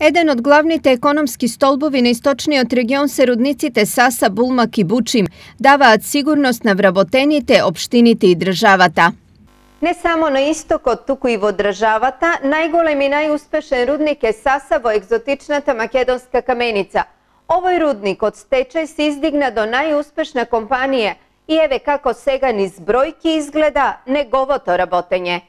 Еден од главните економски столбови на источниот регион се рудниците Саса, Булмак и Бучим, даваат сигурност на вработените, обштините и државата. Не само на истокот, туку и во државата, најголем и најуспешен рудник е Саса во екзотичната македонска каменица. Овој рудник од стечај се издигна до најуспешна компанија и еве како сега ни збројки изгледа неговото работење.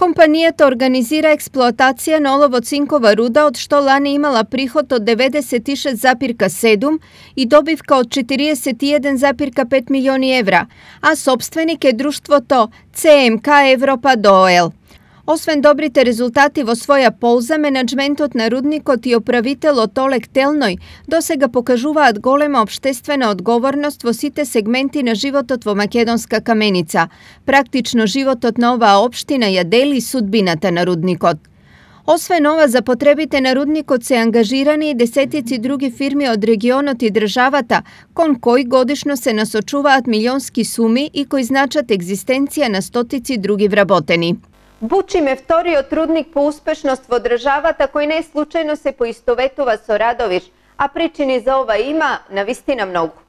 Компанијата организира експлоатација на олово-цинкова руда, од што лани имала приход од 96,7 и добивка од 41,5 милиони евра, а собственик е друштвото ЦМК Европа ДОЕЛ. Освен добрите резултати во своја полза, менеджментот на рудникот и управителот Олег Телној досега покажуваат голема обштествена одговорност во сите сегменти на животот во Македонска каменица. Практично животот на оваа општина ја дели судбината на рудникот. Освен ова, за потребите на рудникот се ангажирани и десетици други фирми од регионот и државата, кон кои годишно се насочуваат милионски суми и кои значат екзистенција на стотици други вработени. Бучиме вториот трудник по успешност во државата кој не случајно се поистоветува со Радовиш, а причини за ова има на вистина многу.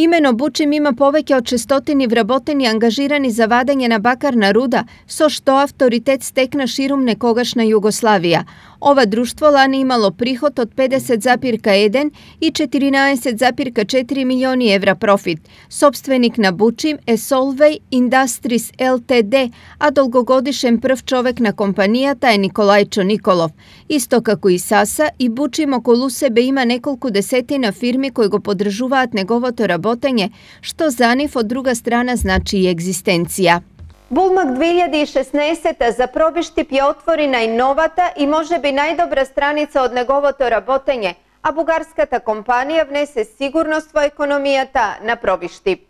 Имено Бучим има повеќе од 600 вработени ангажирани за вадење на бакарна руда, со што авторитет стекна ширум некогашна Југославија. Ова друштво лани имало приход од 50,1 и 14,4 милиони евра профит. Собственик на Бучим е Solvay Industries LTD, а долгогодишен прв човек на компанијата е Николајчо Николов. Исто како и САСА, и Бучим околу себе има неколку десетина фирми кои го подржуваат неговото работа работење, што за нив од друга страна значи и екзистенција. Булмак 2016 за пробиштип ја отвори најновата и може би најдобра страница од неговото работење, а бугарската компанија внесе сигурност во економијата на пробиштип.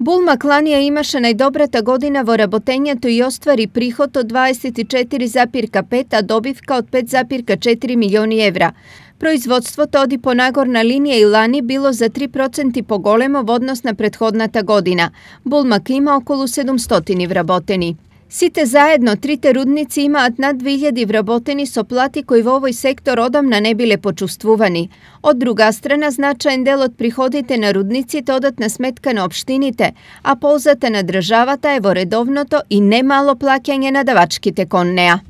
Булма Кланија имаше најдобрата година во работењето и оствари приход од 24,5, а добивка од 5,4 милиони евра. Производството оди нагорна линија и лани било за 3% поголемо во однос на предходната година. Булмак има околу 700 вработени. Сите заедно, трите рудници имаат над 2000 вработени со плати кои во овој сектор одамна не биле почувствувани. Од друга страна, значаен дел од приходите на рудниците одат на сметка на обштините, а ползата на државата е во редовното и немало плаќање на давачките кон неа.